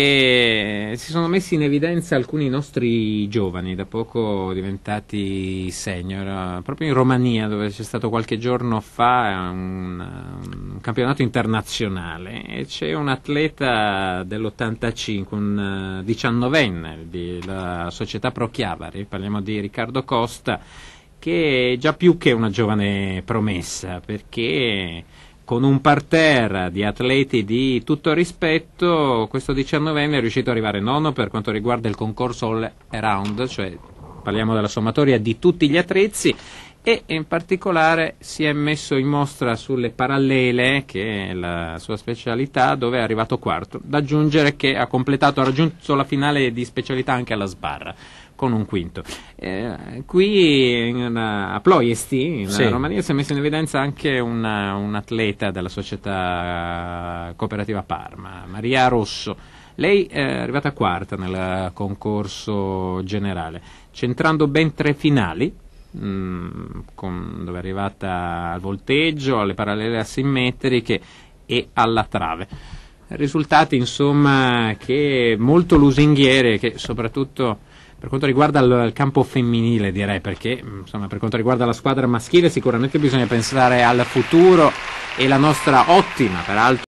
E si sono messi in evidenza alcuni nostri giovani, da poco diventati senior, proprio in Romania dove c'è stato qualche giorno fa un, un campionato internazionale e c'è un atleta dell'85, un diciannovenne della società Pro Chiavari, parliamo di Riccardo Costa, che è già più che una giovane promessa perché con un parterre di atleti di tutto rispetto, questo diciannovenne è riuscito ad arrivare nono per quanto riguarda il concorso all around, cioè parliamo della sommatoria di tutti gli attrezzi e in particolare si è messo in mostra sulle parallele, che è la sua specialità, dove è arrivato quarto. Da aggiungere che ha completato, ha raggiunto la finale di specialità anche alla sbarra con un quinto. Eh, qui una, a Ploiesti, in sì. Romania, si è messo in evidenza anche una, un atleta della società cooperativa Parma, Maria Rosso. Lei è arrivata quarta nel concorso generale, centrando ben tre finali mh, mm, con, dove è arrivata al volteggio, alle parallele asimmetriche e alla trave. Risultati insomma che molto lusinghiere, che soprattutto per quanto riguarda il, il campo femminile direi, perché mm, insomma, per quanto riguarda la squadra maschile sicuramente bisogna pensare al futuro e la nostra ottima, peraltro.